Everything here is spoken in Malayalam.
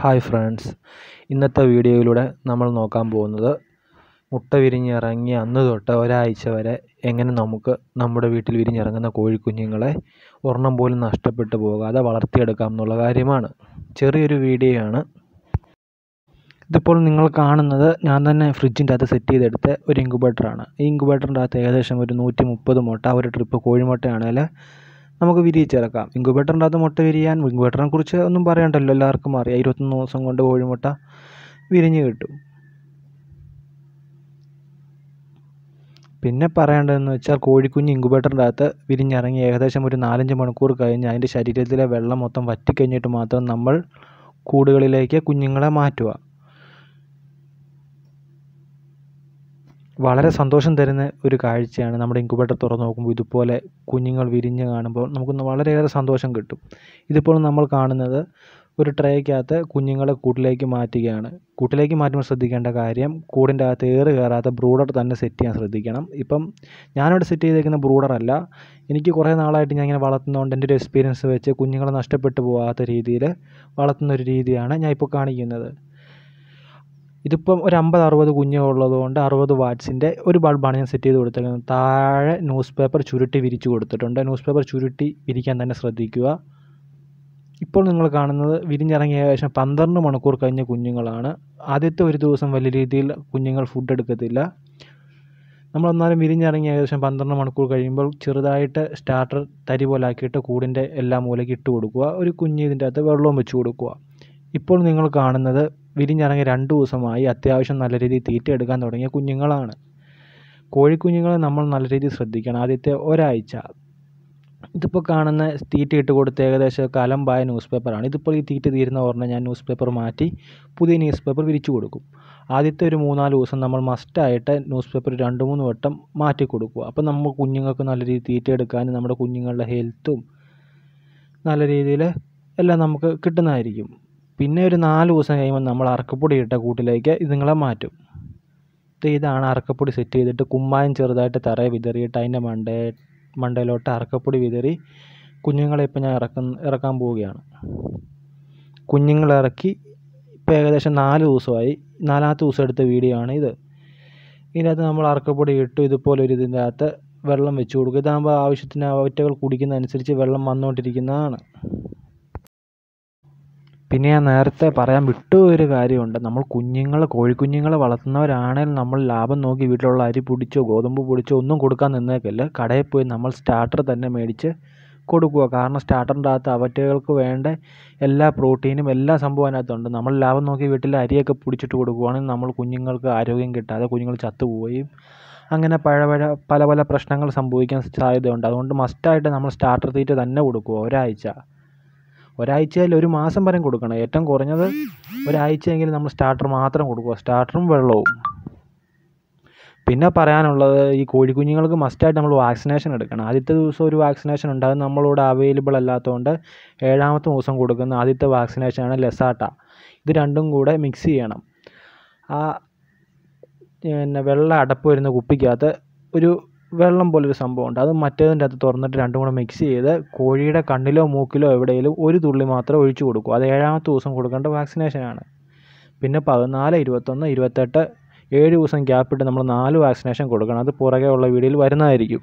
ഹായ് ഫ്രണ്ട്സ് ഇന്നത്തെ വീഡിയോയിലൂടെ നമ്മൾ നോക്കാൻ പോകുന്നത് മുട്ട വിരിഞ്ഞിറങ്ങി അന്ന് തൊട്ട് ഒരാഴ്ച വരെ എങ്ങനെ നമുക്ക് നമ്മുടെ വീട്ടിൽ വിരിഞ്ഞിറങ്ങുന്ന കോഴിക്കുഞ്ഞുങ്ങളെ ഒരെണ്ണം പോലും നഷ്ടപ്പെട്ടു പോകാതെ വളർത്തിയെടുക്കാം എന്നുള്ള കാര്യമാണ് ചെറിയൊരു വീഡിയോ ആണ് ഇതിപ്പോൾ നിങ്ങൾ കാണുന്നത് ഞാൻ തന്നെ ഫ്രിഡ്ജിൻ്റെ അകത്ത് സെറ്റ് ചെയ്തെടുത്ത ഒരു ഇൻക്യുബേറ്ററാണ് ഈ ഇൻക്യുബേറ്ററിൻ്റെ അകത്ത് ഏകദേശം ഒരു നൂറ്റി മുപ്പത് മുട്ട ഒരു ട്രിപ്പ് കോഴിമുട്ടയാണെങ്കിൽ നമുക്ക് വിരിയിച്ചിറക്കാം ഇങ്കുബേറ്ററിൻ്റെ അത് മുട്ട വിരിയാൻ കുറിച്ച് ഒന്നും പറയണ്ടല്ലോ എല്ലാവർക്കും അറിയാം ഇരുപത്തൊന്ന് ദിവസം കൊണ്ട് കോഴിമുട്ട വിരിഞ്ഞ് കിട്ടും പിന്നെ പറയേണ്ടതെന്ന് വെച്ചാൽ കോഴിക്കുഞ്ഞ് ഇങ്കുബേറ്ററിൻ്റെ അകത്ത് വിരിഞ്ഞിറങ്ങി ഏകദേശം ഒരു നാലഞ്ച് മണിക്കൂർ കഴിഞ്ഞ് അതിൻ്റെ ശരീരത്തിലെ വെള്ളം മൊത്തം വറ്റിക്കഴിഞ്ഞിട്ട് മാത്രം നമ്മൾ കൂടുകളിലേക്ക് കുഞ്ഞുങ്ങളെ മാറ്റുക വളരെ സന്തോഷം തരുന്ന ഒരു കാഴ്ചയാണ് നമ്മുടെ ഇൻക്യുബേറ്റർ തുറന്ന് നോക്കുമ്പോൾ ഇതുപോലെ കുഞ്ഞുങ്ങൾ വിരിഞ്ഞ് കാണുമ്പോൾ നമുക്ക് വളരെയേറെ സന്തോഷം കിട്ടും ഇതിപ്പോൾ നമ്മൾ കാണുന്നത് ഒരു ട്രേക്കകത്ത് കുഞ്ഞുങ്ങളെ കൂട്ടിലേക്ക് മാറ്റുകയാണ് കൂട്ടിലേക്ക് മാറ്റുമ്പോൾ ശ്രദ്ധിക്കേണ്ട കാര്യം കൂടിൻ്റെ അകത്ത് ഏറ് കയറാത്ത ബ്രൂഡർ തന്നെ സെറ്റ് ചെയ്യാൻ ശ്രദ്ധിക്കണം ഇപ്പം ഞാനിവിടെ സെറ്റ് ചെയ്തേക്കുന്ന ബ്രൂഡർ അല്ല എനിക്ക് കുറേ നാളായിട്ട് ഞാൻ ഇങ്ങനെ വളർത്തുന്നതുകൊണ്ട് എൻ്റെ ഒരു എക്സ്പീരിയൻസ് വെച്ച് കുഞ്ഞുങ്ങളെ നഷ്ടപ്പെട്ടു പോകാത്ത രീതിയിൽ വളർത്തുന്ന ഒരു രീതിയാണ് ഞാൻ ഇപ്പോൾ കാണിക്കുന്നത് ഇതിപ്പം ഒരു അമ്പത് അറുപത് കുഞ്ഞുള്ളത് കൊണ്ട് അറുപത് വാട്സിൻ്റെ ഒരു ബൾബാണ് ഞാൻ സെറ്റ് ചെയ്ത് കൊടുത്തിരിക്കുന്നത് താഴെ ന്യൂസ് പേപ്പർ ചുരുട്ടി വിരിച്ച് കൊടുത്തിട്ടുണ്ട് ന്യൂസ് പേപ്പർ ചുരുട്ടി വിരിക്കാൻ തന്നെ ശ്രദ്ധിക്കുക ഇപ്പോൾ നിങ്ങൾ കാണുന്നത് വിരിഞ്ഞിറങ്ങിയ ഏകദേശം പന്ത്രണ്ട് മണിക്കൂർ കഴിഞ്ഞ കുഞ്ഞുങ്ങളാണ് ആദ്യത്തെ ഒരു ദിവസം വലിയ രീതിയിൽ കുഞ്ഞുങ്ങൾ ഫുഡ് എടുക്കത്തില്ല നമ്മൾ ഒന്നാലും വിരിഞ്ഞിറങ്ങി ഏകദേശം പന്ത്രണ്ട് മണിക്കൂർ കഴിയുമ്പോൾ ചെറുതായിട്ട് സ്റ്റാർട്ടർ തരി പോലെ ആക്കിയിട്ട് കൂടിൻ്റെ എല്ലാ മൂലയ്ക്ക് ഇട്ട് കൊടുക്കുക ഒരു കുഞ്ഞ് ഇതിൻ്റെ അകത്ത് വെള്ളവും വെച്ച് കൊടുക്കുക ഇപ്പോൾ നിങ്ങൾ കാണുന്നത് വിരിഞ്ഞിറങ്ങി രണ്ട് ദിവസമായി അത്യാവശ്യം നല്ല രീതിയിൽ തീറ്റ എടുക്കാൻ തുടങ്ങിയ കുഞ്ഞുങ്ങളാണ് കോഴിക്കുഞ്ഞുങ്ങളെ നമ്മൾ നല്ല രീതിയിൽ ശ്രദ്ധിക്കണം ആദ്യത്തെ ഒരാഴ്ച ഇതിപ്പോൾ കാണുന്ന തീറ്റ ഇട്ട് കൊടുത്ത് ഏകദേശം ഒക്കെ അലമ്പായ ന്യൂസ് പേപ്പറാണ് ഇതിപ്പോൾ ഈ തീറ്റ തീരുന്ന ഉടനെ ഞാൻ ന്യൂസ് പേപ്പർ മാറ്റി പുതിയ ന്യൂസ് പേപ്പർ വിരിച്ചു കൊടുക്കും ആദ്യത്തെ ഒരു മൂന്നാല് ദിവസം നമ്മൾ മസ്റ്റായിട്ട് ന്യൂസ് പേപ്പർ രണ്ട് മൂന്ന് വട്ടം മാറ്റി കൊടുക്കുക അപ്പോൾ നമ്മൾ കുഞ്ഞുങ്ങൾക്ക് നല്ല രീതിയിൽ തീറ്റ എടുക്കാനും നമ്മുടെ കുഞ്ഞുങ്ങളുടെ ഹെൽത്തും നല്ല രീതിയിൽ എല്ലാം നമുക്ക് കിട്ടുന്നതായിരിക്കും പിന്നെ ഒരു നാല് ദിവസം കഴിയുമ്പോൾ നമ്മൾ അറക്കപ്പൊടി ഇട്ട കൂട്ടിലേക്ക് ഇതുങ്ങളെ മാറ്റും ഇതാണ് അറക്കപ്പൊടി സെറ്റ് ചെയ്തിട്ട് കുമ്മായം ചെറുതായിട്ട് തറയെ വിതറിയിട്ട് അതിൻ്റെ മണ്ടേ മണ്ടയിലോട്ട് അറക്കപ്പൊടി വിതറി കുഞ്ഞുങ്ങളെ ഇപ്പം ഞാൻ ഇറക്കുന്ന ഇറക്കാൻ പോവുകയാണ് കുഞ്ഞുങ്ങളെ ഇറക്കി ഇപ്പോൾ ഏകദേശം നാല് ദിവസമായി നാലാമത്തെ ദിവസം എടുത്ത വീഡിയോ ആണ് ഇത് ഇതിനകത്ത് നമ്മൾ അറക്കപ്പൊടി ഇട്ടു ഇതുപോലെ ഒരു ഇതിൻ്റെ അകത്ത് വെള്ളം വെച്ച് കൊടുക്കും ഇതാകുമ്പോൾ ആവശ്യത്തിന് അവറ്റകൾ കുടിക്കുന്നതനുസരിച്ച് വെള്ളം വന്നുകൊണ്ടിരിക്കുന്നതാണ് പിന്നെ ഞാൻ നേരത്തെ പറയാൻ വിട്ടു ഒരു കാര്യമുണ്ട് നമ്മൾ കുഞ്ഞുങ്ങളെ കോഴിക്കുഞ്ഞുങ്ങൾ വളർത്തുന്നവരാണെങ്കിൽ നമ്മൾ ലാഭം നോക്കി വീട്ടിലുള്ള അരി പൊടിച്ചോ ഗോതമ്പ് പൊടിച്ചോ ഒന്നും കൊടുക്കാൻ നിന്നേക്കല്ല കടയിൽ പോയി നമ്മൾ സ്റ്റാർട്ടർ തന്നെ മേടിച്ച് കൊടുക്കുക കാരണം സ്റ്റാർട്ടറിൻ്റെ അകത്ത് അവറ്റകൾക്ക് വേണ്ട എല്ലാ പ്രോട്ടീനും എല്ലാ സംഭവം അതിനകത്തുണ്ട് നമ്മൾ ലാഭം നോക്കി വീട്ടിൽ അരിയൊക്കെ പൊടിച്ചിട്ട് കൊടുക്കുകയാണെങ്കിൽ നമ്മൾ കുഞ്ഞുങ്ങൾക്ക് ആരോഗ്യം കിട്ടാതെ കുഞ്ഞുങ്ങൾ ചത്തുപോവുകയും അങ്ങനെ പഴ പഴ പല പല പ്രശ്നങ്ങൾ സംഭവിക്കാൻ സാധ്യതയുണ്ട് അതുകൊണ്ട് മസ്റ്റായിട്ട് നമ്മൾ സ്റ്റാർട്ടർ തീറ്റ തന്നെ കൊടുക്കുക ഒരാഴ്ച ഒരാഴ്ചയിൽ ഒരു മാസം വരെ കൊടുക്കണം ഏറ്റവും കുറഞ്ഞത് ഒരാഴ്ചയെങ്കിലും നമ്മൾ സ്റ്റാർട്ടർ മാത്രം കൊടുക്കുക സ്റ്റാർട്ടറും വെള്ളവും പിന്നെ പറയാനുള്ളത് ഈ കോഴിക്കുഞ്ഞുങ്ങൾക്ക് മസ്റ്റായിട്ട് നമ്മൾ വാക്സിനേഷൻ എടുക്കണം ആദ്യത്തെ ദിവസം ഒരു വാക്സിനേഷൻ ഉണ്ട് അത് നമ്മളിവിടെ അവൈലബിൾ അല്ലാത്തതുകൊണ്ട് ഏഴാമത്തെ ദിവസം കൊടുക്കുന്ന ആദ്യത്തെ വാക്സിനേഷനാണ് ലെസാട്ട ഇത് രണ്ടും കൂടെ മിക്സ് ചെയ്യണം ആ പിന്നെ വെള്ള അടപ്പ് വരുന്ന കുപ്പിക്കകത്ത് ഒരു വെള്ളം പോലൊരു സംഭവമുണ്ട് അത് മറ്റേതിൻ്റെ അകത്ത് തുറന്നിട്ട് രണ്ടും കൂടെ മിക്സ് ചെയ്ത് കോഴിയുടെ കണ്ണിലോ മൂക്കിലോ എവിടെയെങ്കിലും ഒരു തുള്ളി മാത്രം ഒഴിച്ചു കൊടുക്കും അത് ഏഴാമത്തെ ദിവസം കൊടുക്കേണ്ട വാക്സിനേഷനാണ് പിന്നെ പതിനാല് ഇരുപത്തൊന്ന് ഇരുപത്തെട്ട് ഏഴ് ദിവസം ഗ്യാപ്പിട്ട് നമ്മൾ നാല് വാക്സിനേഷൻ കൊടുക്കണം അത് പുറകെ ഉള്ള വീഡിയോയിൽ വരുന്നതായിരിക്കും